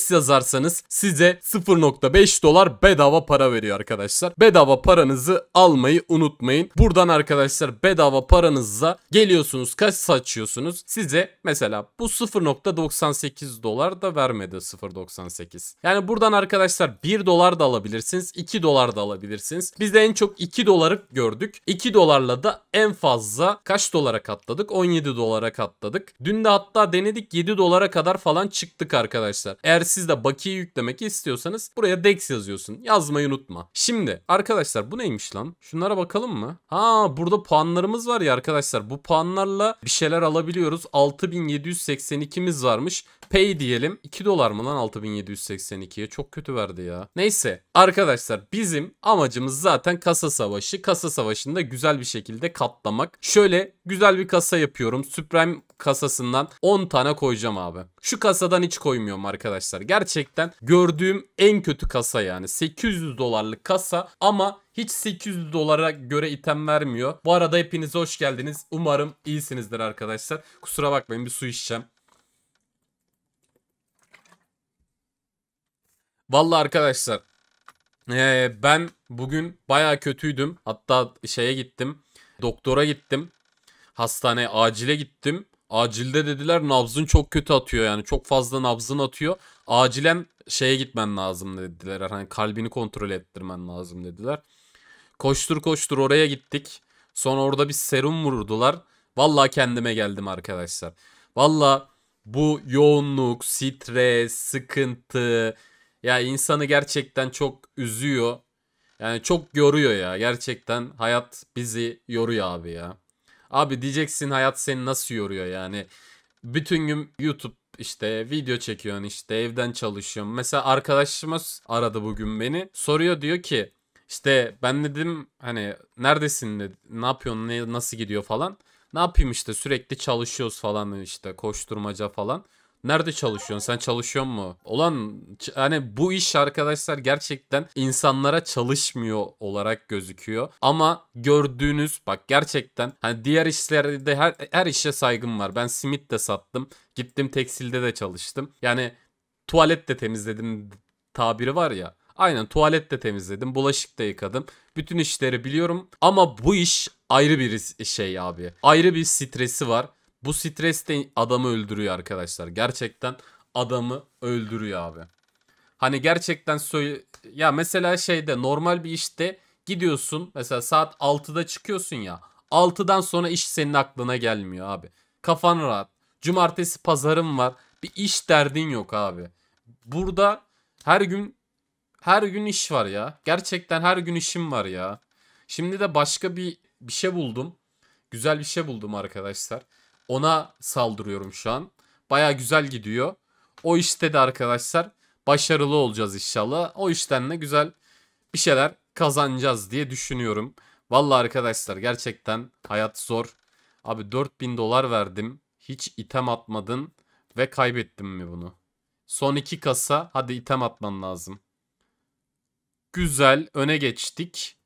Rex yazarsanız size 0.5 dolar bedava para veriyor arkadaşlar. Bedava paranızı almayı unutmayın. Buradan arkadaşlar bedava paranızla geliyorsunuz kaç saçıyorsunuz. Size mesela bu 0.98 dolar da vermedi 0.98. Yani buradan arkadaşlar 1 dolar da alabilirsiniz. 2 dolar da alabilirsiniz. Biz de en çok 2 doları gördük. 2 dolarla da en fazla kaç dolara katladık? 17 dolara katladık. Dün de hatta denedik 7 dolara kadar falan çıktık arkadaşlar. Eğer siz de bakiye yüklemek istiyorsanız buraya DEX yazıyorsun. Yazmayı unutma. Şimdi arkadaşlar bu neymiş lan? Şunlara bakalım mı? Ha burada puanlarımız var ya arkadaşlar. Bu puanlarla bir şeyler alabiliyoruz. 6782'miz varmış. Pay diyelim. 2 dolar mı lan 6782'ye? Çok kötü verdi ya. Neyse arkadaşlar bizim amacımız zaten kasa savaşı. Kasa savaşında güzel bir şekilde katlamak. Şöyle güzel bir kasa yapıyorum. Supreme kasasından 10 tane koyacağım abi. Şu kasadan hiç koymuyorum arkadaşlar. Gerçekten gördüğüm en kötü kasa yani. 800 dolarlık kasa ama hiç 800 dolara göre item vermiyor. Bu arada hepinize hoş geldiniz. Umarım iyisinizdir arkadaşlar. Kusura bakmayın bir su içeceğim. Valla arkadaşlar ee, ben bugün baya kötüydüm. Hatta şeye gittim. Doktora gittim. Hastaneye acile gittim. Acilde dediler nabzın çok kötü atıyor yani çok fazla nabzın atıyor. Acilen şeye gitmen lazım dediler. Hani kalbini kontrol ettirmen lazım dediler. Koştur koştur oraya gittik. Sonra orada bir serum vurdular. Vallahi kendime geldim arkadaşlar. Vallahi bu yoğunluk, stres, sıkıntı ya insanı gerçekten çok üzüyor. Yani çok yoruyor ya. Gerçekten hayat bizi yoruyor abi ya. Abi diyeceksin hayat seni nasıl yoruyor yani. Bütün gün YouTube işte video çekiyorsun işte evden çalışıyorum. Mesela arkadaşımız aradı bugün beni. Soruyor diyor ki işte ben dedim hani neredesin dedi, ne yapıyorsun ne, nasıl gidiyor falan. Ne yapayım işte sürekli çalışıyoruz falan işte koşturmaca falan. Nerede çalışıyorsun? Sen çalışıyor mu? Olan hani bu iş arkadaşlar gerçekten insanlara çalışmıyor olarak gözüküyor. Ama gördüğünüz bak gerçekten hani diğer işlerde her, her işe saygım var. Ben simit de sattım. Gittim tekstilde de çalıştım. Yani tuvalet de temizledim tabiri var ya. Aynen tuvalet de temizledim, bulaşık da yıkadım. Bütün işleri biliyorum ama bu iş ayrı bir şey abi. Ayrı bir stresi var. Bu stres de adamı öldürüyor arkadaşlar. Gerçekten adamı öldürüyor abi. Hani gerçekten söyle ya mesela şeyde normal bir işte gidiyorsun mesela saat 6'da çıkıyorsun ya. 6'dan sonra iş senin aklına gelmiyor abi. Kafan rahat. Cumartesi pazarın var. Bir iş derdin yok abi. Burada her gün her gün iş var ya. Gerçekten her gün işim var ya. Şimdi de başka bir bir şey buldum. Güzel bir şey buldum arkadaşlar. Ona saldırıyorum şu an. Baya güzel gidiyor. O işte de arkadaşlar başarılı olacağız inşallah. O işten de güzel bir şeyler kazanacağız diye düşünüyorum. Valla arkadaşlar gerçekten hayat zor. Abi 4000 dolar verdim. Hiç item atmadın ve kaybettim mi bunu? Son iki kasa hadi item atman lazım. Güzel öne geçtik.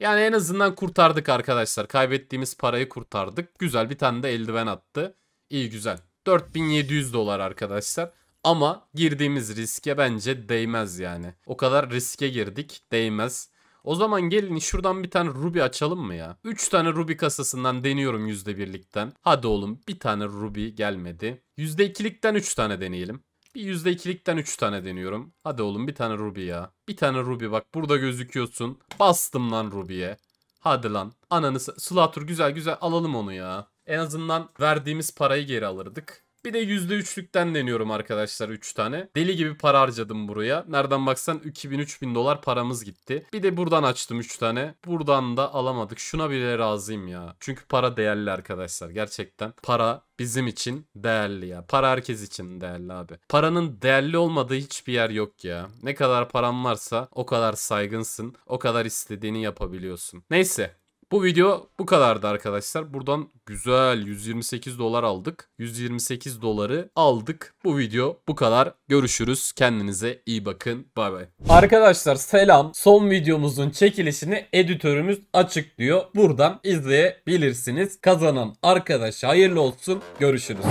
Yani en azından kurtardık arkadaşlar. Kaybettiğimiz parayı kurtardık. Güzel bir tane de eldiven attı. İyi güzel. 4700 dolar arkadaşlar. Ama girdiğimiz riske bence değmez yani. O kadar riske girdik değmez. O zaman gelin şuradan bir tane Ruby açalım mı ya? 3 tane Ruby kasasından deniyorum %1'likten. Hadi oğlum bir tane Ruby gelmedi. %2'likten 3 tane deneyelim. Bir %2'likten 3 tane deniyorum. Hadi oğlum bir tane Ruby ya. Bir tane Ruby bak burada gözüküyorsun. Bastım lan Ruby'ye. Hadi lan. Ananı Slatur güzel güzel alalım onu ya. En azından verdiğimiz parayı geri alırdık. Bir de %3'lükten deniyorum arkadaşlar 3 tane. Deli gibi para harcadım buraya. Nereden baksan 2000-3000 dolar paramız gitti. Bir de buradan açtım 3 tane. Buradan da alamadık. Şuna bile razıyım ya. Çünkü para değerli arkadaşlar. Gerçekten para bizim için değerli ya. Para herkes için değerli abi. Paranın değerli olmadığı hiçbir yer yok ya. Ne kadar paran varsa o kadar saygınsın. O kadar istediğini yapabiliyorsun. Neyse bu video bu kadardı arkadaşlar. Buradan güzel 128 dolar aldık. 128 doları aldık. Bu video bu kadar. Görüşürüz. Kendinize iyi bakın. Bay bay. Arkadaşlar selam. Son videomuzun çekilişini editörümüz açıklıyor. Buradan izleyebilirsiniz. Kazanan arkadaş hayırlı olsun. Görüşürüz.